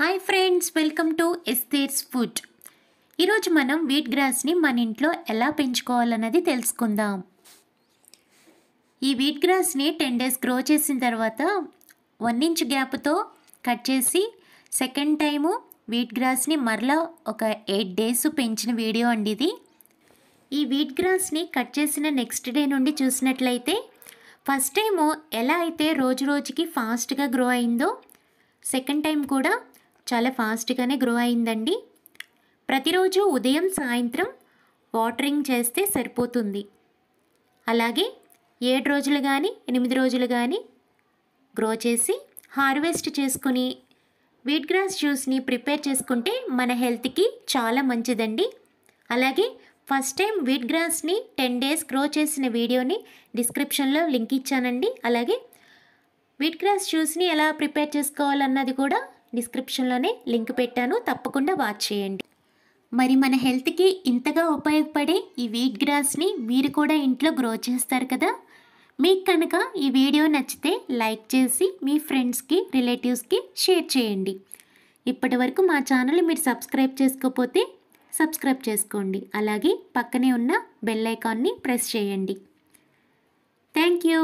hi friends welcome to Esther's food ఈరోజు మనం wheat గ్రాస్ని మన ఇంట్లో ఎలా పెంచుకోవాలన్నది తెలుసుకుందాం ఈ వీట్ గ్రాస్ని టెన్ డేస్ గ్రో చేసిన తర్వాత వన్ ఇంచ్ గ్యాప్తో కట్ చేసి సెకండ్ టైము వీట్ గ్రాస్ని మరలా ఒక ఎయిట్ డేస్ పెంచిన వీడియో అండి ఇది ఈ వీట్ గ్రాస్ని కట్ చేసిన నెక్స్ట్ డే నుండి చూసినట్లయితే ఫస్ట్ టైము ఎలా అయితే రోజు రోజుకి ఫాస్ట్గా గ్రో అయిందో సెకండ్ టైం కూడా చాలా ఫాస్ట్గానే గ్రో అయిందండి ప్రతిరోజు ఉదయం సాయంత్రం వాటరింగ్ చేస్తే సరిపోతుంది అలాగే ఏడు రోజులు కానీ ఎనిమిది రోజులు కానీ గ్రో చేసి హార్వెస్ట్ చేసుకుని వీట్ గ్రాస్ జ్యూస్ని ప్రిపేర్ చేసుకుంటే మన హెల్త్కి చాలా మంచిదండి అలాగే ఫస్ట్ టైం వీట్ గ్రాస్ని టెన్ డేస్ గ్రో చేసిన వీడియోని డిస్క్రిప్షన్లో లింక్ ఇచ్చానండి అలాగే వీట్ గ్రాస్ జ్యూస్ని ఎలా ప్రిపేర్ చేసుకోవాలన్నది కూడా డిస్క్రిప్షన్లోనే లింక్ పెట్టాను తప్పకుండా వాచ్ చేయండి మరి మన హెల్త్కి ఇంతగా ఉపయోగపడే ఈ వీట్ గ్రాస్ని మీరు కూడా ఇంట్లో గ్రో చేస్తారు కదా మీకు కనుక ఈ వీడియో నచ్చితే లైక్ చేసి మీ ఫ్రెండ్స్కి రిలేటివ్స్కి షేర్ చేయండి ఇప్పటి వరకు మా ఛానల్ మీరు సబ్స్క్రైబ్ చేసుకోకపోతే సబ్స్క్రైబ్ చేసుకోండి అలాగే పక్కనే ఉన్న బెల్ ఐకాన్ని ప్రెస్ చేయండి థ్యాంక్ యూ